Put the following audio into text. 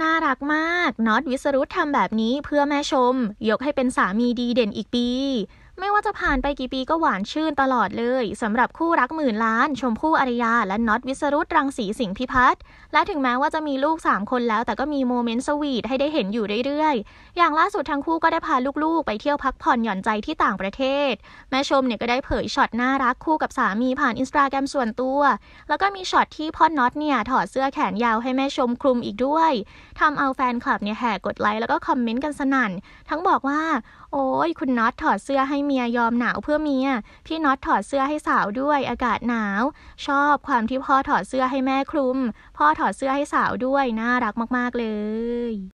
น่ารักมาก น็อตวิสรุธทำแบบนี้เพื่อแม่ชม ยกให้เป็นสามีดีเด่นอีกปีไม่ว่าจะผ่านไปกี่ปีก็หวานชื่นตลอดเลยสำหรับคู่รักหมื่นล้าน ชมพู่อริยา และน็อตวิสรุตรังสีสิงห์พิพัฒน์และถึงแม้ว่าจะมีลูก 3 คนแล้ว แต่ก็มีโมเมนต์สวีท ให้ได้เห็นอยู่เรื่อยๆ อย่างล่าสุดทั้งคู่ก็ได้พาลูกๆ ไปเที่ยวพักผ่อนหย่อนใจที่ต่างประเทศ แม่ชมเนี่ยก็ได้เผยช็อตน่ารักคู่กับสามีผ่านอินสตาแกรมส่วนตัว แล้วก็มีช็อตที่พ่อน็อตเนี่ยถอดเสื้อแขนยาวให้แม่ชมคลุมอีกด้วยทำเอาแฟนคลับเนี่ยแห่กดไลค์แล้วก็คอมเมนต์กันสนั่นทั้งบอกว่าโอ้ยคุณน็อตถอดเสื้อให้เมียยอมหนาวเพื่อเมีย พี่น็อตถอดเสื้อให้สาวด้วยอากาศหนาว ชอบความที่พ่อถอดเสื้อให้แม่คลุมพ่อถอดเสื้อให้สาวด้วยน่ารักมากๆเลย